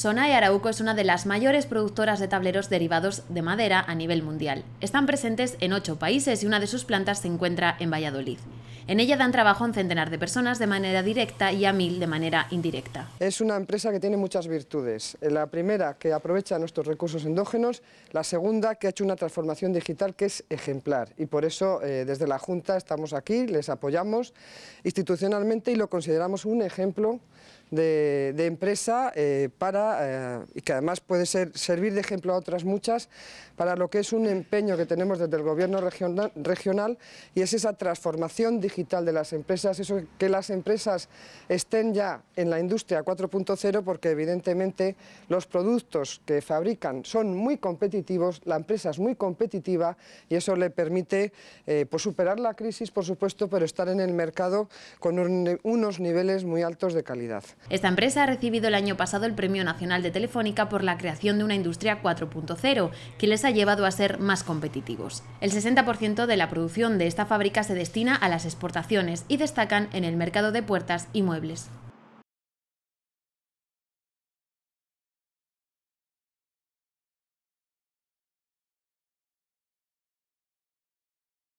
y Arauco es una de las mayores productoras de tableros derivados de madera a nivel mundial. Están presentes en ocho países y una de sus plantas se encuentra en Valladolid. En ella dan trabajo a un centenar de personas de manera directa y a mil de manera indirecta. Es una empresa que tiene muchas virtudes. La primera, que aprovecha nuestros recursos endógenos. La segunda, que ha hecho una transformación digital que es ejemplar. Y por eso, eh, desde la Junta estamos aquí, les apoyamos institucionalmente y lo consideramos un ejemplo de, empresa eh, para, eh, y que además puede ser, servir de ejemplo a otras muchas para lo que es un empeño que tenemos desde el gobierno regional, y es esa transformación digital de las empresas, eso que las empresas estén ya en la industria 4.0 porque evidentemente los productos que fabrican son muy competitivos, la empresa es muy competitiva y eso le permite eh, pues superar la crisis, por supuesto, pero estar en el mercado con unos niveles muy altos de calidad. Esta empresa ha recibido el año pasado el Premio Nacional de Telefónica por la creación de una industria 4.0, que les ha llevado a ser más competitivos. El 60% de la producción de esta fábrica se destina a las exportaciones y destacan en el mercado de puertas y muebles.